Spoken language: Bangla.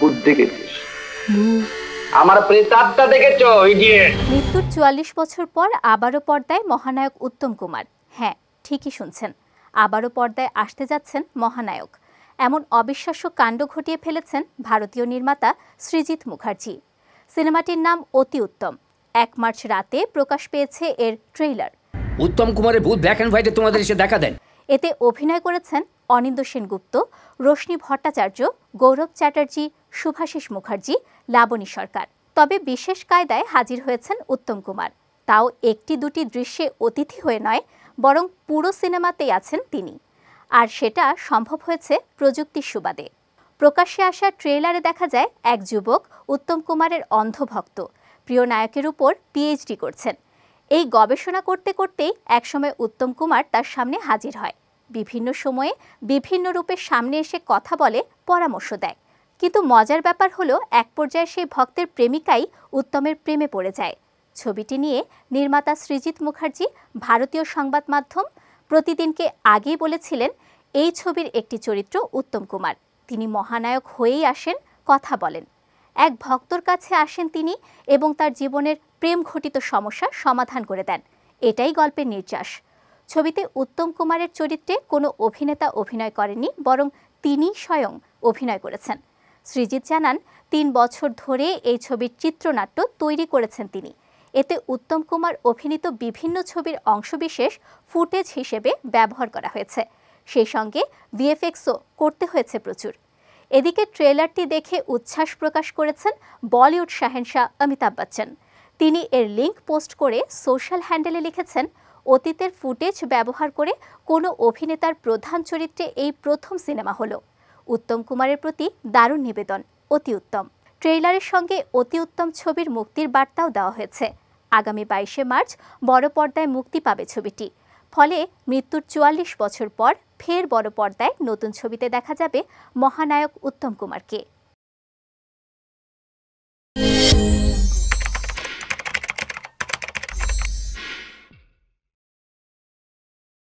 মৃত্যুর চুয়াল্লিশ বছর পর আবারও পর্দায় মহানায়ক উত্তম কুমার হ্যাঁ ঠিকই শুনছেন আবারও পর্দায় আসতে যাচ্ছেন মহানায়ক এমন অবিশ্বাস্য কাণ্ড ঘটিয়ে ফেলেছেন ভারতীয় নির্মাতা সৃজিত মুখার্জি সিনেমাটির নাম অতি উত্তম এক মার্চ রাতে প্রকাশ পেয়েছে এর ট্রেইলার উত্তম কুমারের ভূত ব্ল্যাক অ্যান্ড হোয়াইটে তোমাদের এসে দেখা দেন এতে অভিনয় করেছেন অনিন্দ সেনগুপ্ত রশ্মি ভট্টাচার্য গৌরব চ্যাটার্জি শুভাশিস মুখার্জি লাবণী সরকার তবে বিশেষ কায়দায় হাজির হয়েছেন উত্তম কুমার তাও একটি দুটি দৃশ্যে অতিথি হয়ে নয় বরং পুরো সিনেমাতেই আছেন তিনি আর সেটা সম্ভব হয়েছে প্রযুক্তির সুবাদে প্রকাশ্যে আসা ট্রেলারে দেখা যায় এক যুবক উত্তম কুমারের অন্ধভক্ত প্রিয় নায়কের উপর পিএইচডি করছেন এই গবেষণা করতে করতেই একসময় উত্তম কুমার তার সামনে হাজির হয় বিভিন্ন সময়ে বিভিন্ন রূপে সামনে এসে কথা বলে পরামর্শ দেয় কিন্তু মজার ব্যাপার হলো এক পর্যায়ে সেই ভক্তের প্রেমিকাই উত্তমের প্রেমে পড়ে যায় ছবিটি নিয়ে নির্মাতা সৃজিত মুখার্জি ভারতীয় সংবাদ মাধ্যম প্রতিদিনকে আগেই বলেছিলেন এই ছবির একটি চরিত্র উত্তম কুমার তিনি মহানায়ক হয়েই আসেন কথা বলেন এক ভক্তর কাছে আসেন তিনি এবং তার জীবনের প্রেম ঘটিত সমস্যা সমাধান করে দেন এটাই গল্পের নির্যাস ছবিতে উত্তম কুমারের চরিত্রে কোনো অভিনেতা অভিনয় করেনি বরং তিনি স্বয়ং অভিনয় করেছেন শ্রীজিৎ জানান তিন বছর ধরে এই ছবির চিত্রনাট্য তৈরি করেছেন তিনি এতে উত্তম কুমার অভিনীত বিভিন্ন ছবির অংশবিশেষ ফুটেজ হিসেবে ব্যবহার করা হয়েছে সেই সঙ্গে ভিএফএক্সও করতে হয়েছে প্রচুর এদিকে ট্রেলারটি দেখে উচ্ছ্বাস প্রকাশ করেছেন বলিউড শাহেনশাহ অমিতাভ বচ্চন তিনি এর লিঙ্ক পোস্ট করে সোশ্যাল হ্যান্ডেলে লিখেছেন অতীতের ফুটেজ ব্যবহার করে কোনো অভিনেতার প্রধান চরিত্রে এই প্রথম সিনেমা হলো উত্তম কুমারের প্রতি দারুণ নিবেদন অতি উত্তম ট্রেইলারের সঙ্গে অতি উত্তম ছবির মুক্তির বার্তাও দেওয়া হয়েছে আগামী বাইশে মার্চ বড় পর্দায় মুক্তি পাবে ছবিটি ফলে মৃত্যুর চুয়াল্লিশ বছর পর ফের বড় পর্দায় নতুন ছবিতে দেখা যাবে মহানায়ক উত্তম কুমারকে